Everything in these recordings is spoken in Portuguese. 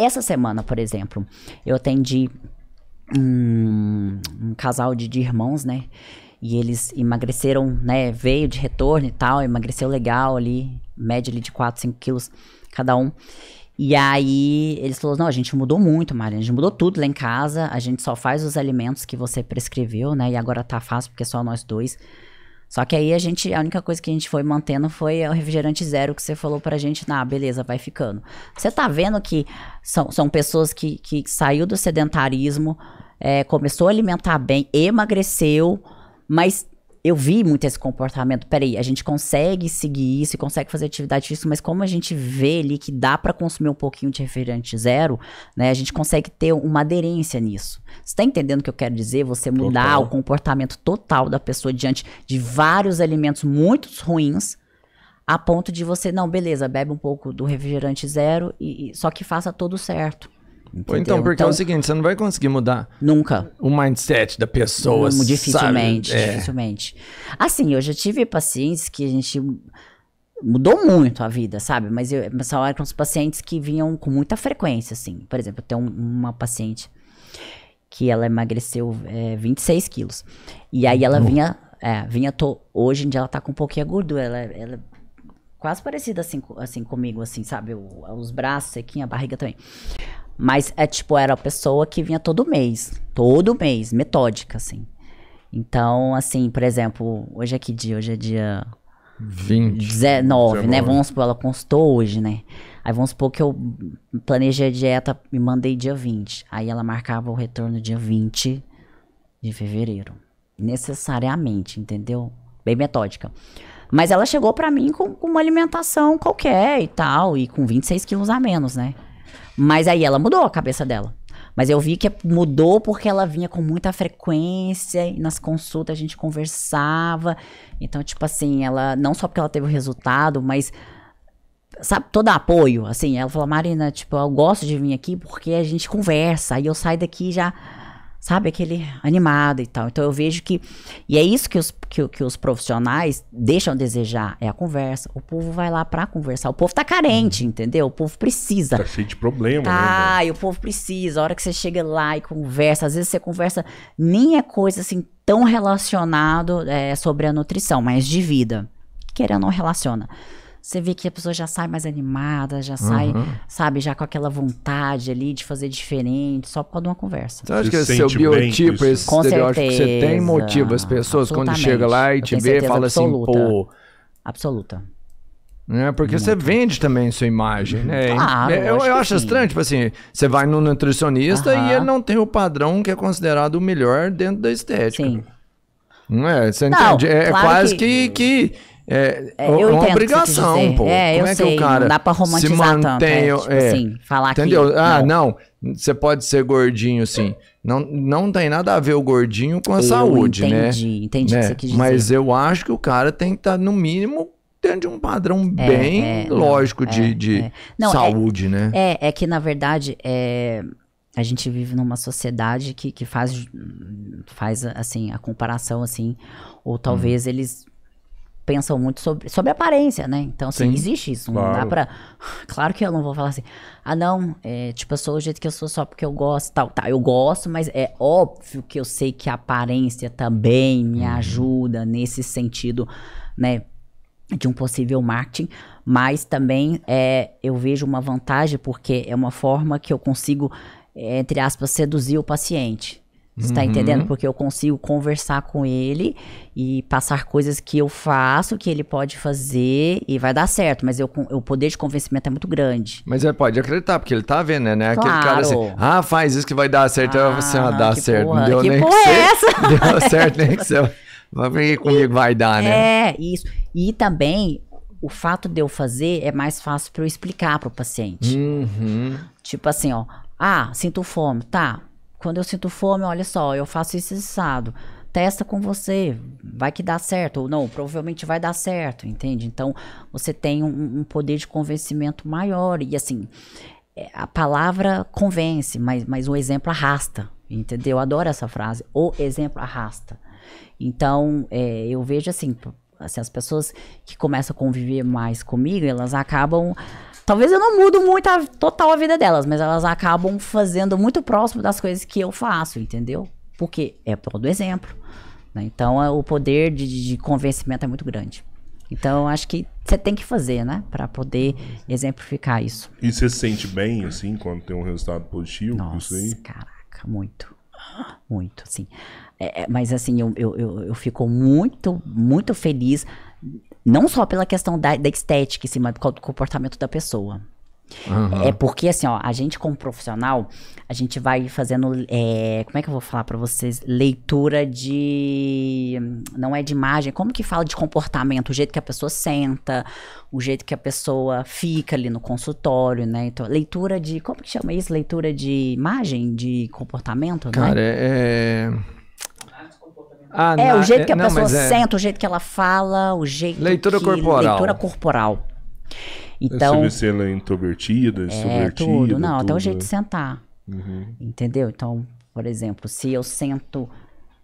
Essa semana, por exemplo, eu atendi um, um casal de, de irmãos, né? E eles emagreceram, né? Veio de retorno e tal, emagreceu legal ali, média ali de 4, 5 quilos cada um. E aí eles falaram, não, a gente mudou muito, Maria, a gente mudou tudo lá em casa, a gente só faz os alimentos que você prescreveu, né? E agora tá fácil porque é só nós dois. Só que aí a gente, a única coisa que a gente foi mantendo foi o refrigerante zero que você falou pra gente, ah, beleza, vai ficando. Você tá vendo que são, são pessoas que, que saiu do sedentarismo, é, começou a alimentar bem, emagreceu, mas eu vi muito esse comportamento. Peraí, a gente consegue seguir isso e consegue fazer atividade isso, mas como a gente vê ali que dá para consumir um pouquinho de refrigerante zero, né? A gente consegue ter uma aderência nisso. Você tá entendendo o que eu quero dizer? Você mudar total. o comportamento total da pessoa diante de vários alimentos muito ruins, a ponto de você, não, beleza, bebe um pouco do refrigerante zero e, e só que faça tudo certo. Entendeu? Então, porque então, é o então, seguinte, você não vai conseguir mudar. Nunca. O mindset da pessoa. Não, dificilmente, sabe? É. dificilmente. É. Assim, eu já tive pacientes que a gente mudou muito a vida, sabe? Mas, eu, mas só eram os pacientes que vinham com muita frequência, assim. Por exemplo, tem um, uma paciente que ela emagreceu é, 26 quilos. E aí ela vinha, é, vinha tô, hoje em dia ela tá com um pouquinho de gordura, ela, ela é quase parecida assim, assim comigo, assim, sabe? O, os braços sequinhos, a barriga também. Mas é tipo, era a pessoa que vinha todo mês. Todo mês, metódica, assim. Então, assim, por exemplo, hoje é que dia? Hoje é dia. 20. 19, 19. né? Vamos supor, ela consultou hoje, né? Aí vamos supor que eu planejei a dieta e mandei dia 20. Aí ela marcava o retorno dia 20 de fevereiro. Necessariamente, entendeu? Bem metódica. Mas ela chegou para mim com, com, uma alimentação qualquer e tal, e com 26 quilos a menos, né? Mas aí ela mudou a cabeça dela. Mas eu vi que mudou porque ela vinha com muita frequência e nas consultas a gente conversava. Então, tipo assim, ela não só porque ela teve o resultado, mas sabe, todo apoio, assim, ela falou: "Marina, tipo, eu gosto de vir aqui porque a gente conversa, aí eu saio daqui já sabe, aquele animado e tal. Então eu vejo que. E é isso que os, que, que os profissionais deixam desejar: é a conversa. O povo vai lá para conversar. O povo tá carente, entendeu? O povo precisa. Tá cheio de problema, né, tá, né? Ah, o povo precisa. A hora que você chega lá e conversa, às vezes você conversa, nem é coisa assim tão relacionado é, sobre a nutrição, mas de vida. Querendo não relaciona você vê que a pessoa já sai mais animada, já sai, uhum. sabe, já com aquela vontade ali de fazer diferente, só por uma conversa. Você acha que esse é seu biotipo, isso. esse com estereótipo certeza. que você tem, motiva as pessoas quando chega lá e te vê fala assim, absoluta. assim, pô. Absoluta. É, porque Muito. você vende também sua imagem, né? Claro, eu, é, eu acho estranho, tipo assim, você vai no nutricionista uhum. e ele não tem o padrão que é considerado o melhor dentro da estética. Sim. Não é? Você não, entende? É, é claro quase que... que, que é, é, é eu uma obrigação, pô. É, Como eu é sei, que o cara não dá pra romantizar se mantém, tanto. É, tipo é, assim, falar entendeu? que... Entendeu? Ah, não. você pode ser gordinho, sim. Não, não tem nada a ver o gordinho com a eu saúde, entendi, né? Entendi, entendi né? o que né? você quis dizer. Mas eu acho que o cara tem que estar, tá, no mínimo, dentro de um padrão é, bem é, lógico é, é. não, de, de não, saúde, né? É, é que, na verdade, é a gente vive numa sociedade que, que faz, faz assim a comparação assim ou talvez hum. eles pensam muito sobre, sobre aparência, né? Então, assim, Sim, existe isso. Não dá pra. Claro que eu não vou falar assim, ah, não, é, tipo, eu sou o jeito que eu sou só porque eu gosto tal. Tá, eu gosto, mas é óbvio que eu sei que a aparência também me uhum. ajuda nesse sentido, né? De um possível marketing, mas também é, eu vejo uma vantagem porque é uma forma que eu consigo, é, entre aspas, seduzir o paciente. Você tá uhum. tá entendendo? Porque eu consigo conversar com ele e passar coisas que eu faço, que ele pode fazer e vai dar certo. Mas eu, o poder de convencimento é muito grande. Mas ele pode acreditar, porque ele tá vendo, né? Aquele claro. cara assim, ah, faz isso que vai dar certo. Ah, assim, ah, ah dá certo. Porra, não deu que nem porra que é essa? Deu certo nem que você... Vai ver comigo, vai dar, né? É, isso. E também, o fato de eu fazer é mais fácil para eu explicar para o paciente. Uhum. Tipo assim, ó. Ah, sinto fome. Tá, quando eu sinto fome, olha só, eu faço isso assado. Testa com você, vai que dá certo ou não, provavelmente vai dar certo, entende? Então você tem um, um poder de convencimento maior e assim é, a palavra convence, mas, mas o exemplo arrasta, entendeu? Eu adoro essa frase, o exemplo arrasta. Então, é, eu vejo assim, assim, as pessoas que começam a conviver mais comigo, elas acabam Talvez eu não mudo muito a, total a vida delas, mas elas acabam fazendo muito próximo das coisas que eu faço, entendeu? Porque é todo exemplo. Né? Então é, o poder de, de convencimento é muito grande. Então, acho que você tem que fazer, né? Para poder exemplificar isso. E você se sente bem, assim, quando tem um resultado positivo? Nossa, isso aí? caraca, muito. Muito, assim. É, mas, assim, eu, eu, eu, eu fico muito, muito feliz não só pela questão da, da estética, sim, mas do comportamento da pessoa. Uhum. É porque, assim, ó, a gente como profissional, a gente vai fazendo, é, como é que eu vou falar para vocês? Leitura de, não é de imagem, como que fala de comportamento? O jeito que a pessoa senta, o jeito que a pessoa fica ali no consultório, né? Então, leitura de, como que chama isso? Leitura de imagem, de comportamento, né? Cara, né? é... é ah, é, o jeito que a é, não, pessoa é. senta, o jeito que ela fala, o jeito. Leitura que, corporal. Leitura corporal. Então. É sobre se ela é introvertida, é, Tudo, não, tudo. até o jeito né? de sentar. Uhum. Entendeu? Então, por exemplo, se eu sento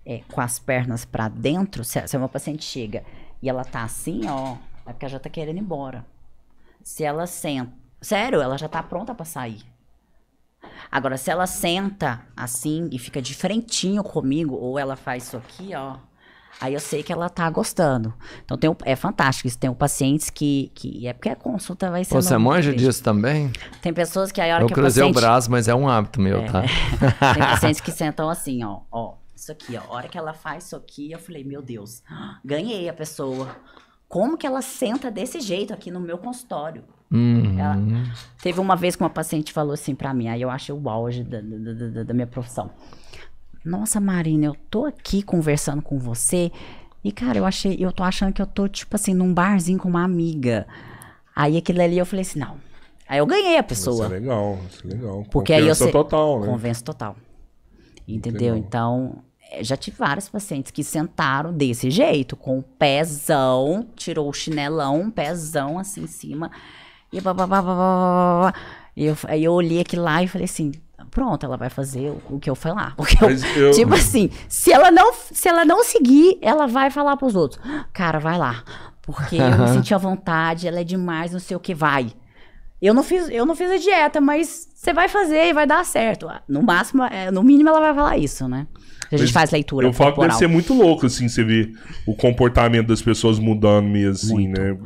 é, com as pernas para dentro, se, se uma paciente chega e ela tá assim, ó, é porque ela já tá querendo ir embora. Se ela senta. Sério, ela já tá pronta para sair. Agora, se ela senta assim e fica de frentinho comigo, ou ela faz isso aqui, ó. Aí eu sei que ela tá gostando. Então tem, é fantástico isso. Tem um pacientes que, que. É porque a consulta vai ser. Pô, você manja disso também? Tem pessoas que a hora eu que o Eu cruzei o braço, mas é um hábito meu, tá? é. tá? tem pacientes que sentam assim, ó. ó isso aqui, ó. A hora que ela faz isso aqui, eu falei, meu Deus, ganhei a pessoa. Como que ela senta desse jeito aqui no meu consultório? Uhum. Ela... Teve uma vez que uma paciente falou assim para mim, aí eu achei o auge da, da, da, da minha profissão. Nossa, Marina, eu tô aqui conversando com você e, cara, eu achei, eu tô achando que eu tô, tipo assim, num barzinho com uma amiga. Aí aquilo ali eu falei assim, não. Aí eu ganhei a pessoa. Isso é legal, isso é legal. Porque aí eu sei, total, né? Convenço total. Entendeu? Legal. Então, eh, já tive vários pacientes que sentaram desse jeito, com o pezão, tirou o chinelão, pézão pezão assim em cima. E, blá, blá, blá, blá, blá, blá. e eu, aí eu olhei aqui lá e falei assim, pronto, ela vai fazer o, o que eu falar. O que eu, eu... Tipo assim, se ela, não, se ela não seguir, ela vai falar pros outros. Cara, vai lá. Porque eu me senti à vontade, ela é demais, não sei o que, vai. Eu não fiz, eu não fiz a dieta, mas você vai fazer e vai dar certo. Ah, no máximo, é, no mínimo ela vai falar isso, né? A gente mas faz leitura. Eu falo que deve ser muito louco, assim, você ver o comportamento das pessoas mudando mesmo, assim, muito. né?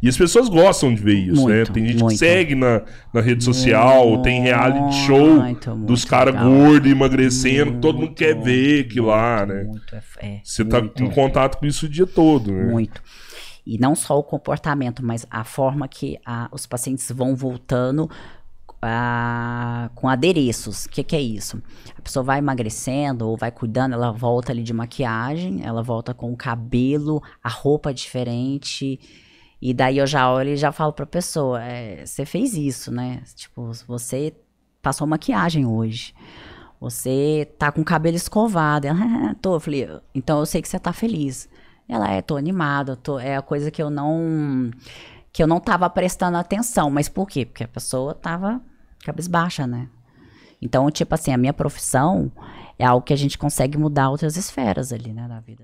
E, e, as pessoas gostam de ver isso, né? muito, né? Tem gente muito. que segue na, na rede social, tem reality show dos caras gordos, emagrecendo, todo mundo quer ver que lá, né? Muito, é, é você tá em contato com isso o dia todo, né? Muito. E não só o comportamento, mas a forma que a, os pacientes vão voltando a, ah, com adereços. O que, que, é isso? A pessoa vai emagrecendo ou vai cuidando, ela volta ali de maquiagem, ela volta com o cabelo, a roupa diferente. E daí eu já olho e já falo pra pessoa: é, você fez isso, né? Tipo, você passou maquiagem hoje. Você tá com o cabelo escovado. Ela, ah, tô. Eu falei, então eu sei que você tá feliz. Ela é, tô animada, tô, é a coisa que eu não que eu não tava prestando atenção, mas por quê? Porque a pessoa tava cabisbaixa, né? Então, tipo assim, a minha profissão é algo que a gente consegue mudar outras esferas ali, né, da vida.